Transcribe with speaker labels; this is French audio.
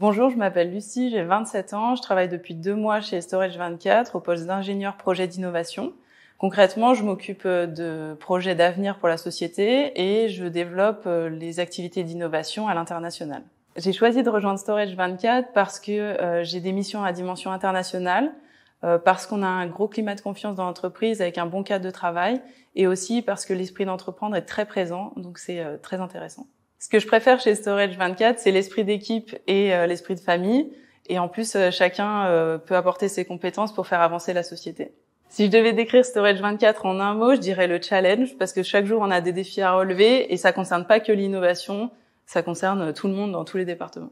Speaker 1: Bonjour, je m'appelle Lucie, j'ai 27 ans, je travaille depuis deux mois chez Storage 24 au poste d'ingénieur projet d'innovation. Concrètement, je m'occupe euh, de projets d'avenir pour la société et je développe euh, les activités d'innovation à l'international. J'ai choisi de rejoindre Storage 24 parce que euh, j'ai des missions à dimension internationale, parce qu'on a un gros climat de confiance dans l'entreprise avec un bon cadre de travail et aussi parce que l'esprit d'entreprendre est très présent, donc c'est très intéressant. Ce que je préfère chez Storage 24, c'est l'esprit d'équipe et euh, l'esprit de famille. Et en plus, euh, chacun euh, peut apporter ses compétences pour faire avancer la société. Si je devais décrire Storage 24 en un mot, je dirais le challenge, parce que chaque jour, on a des défis à relever, et ça concerne pas que l'innovation, ça concerne tout le monde dans tous les départements.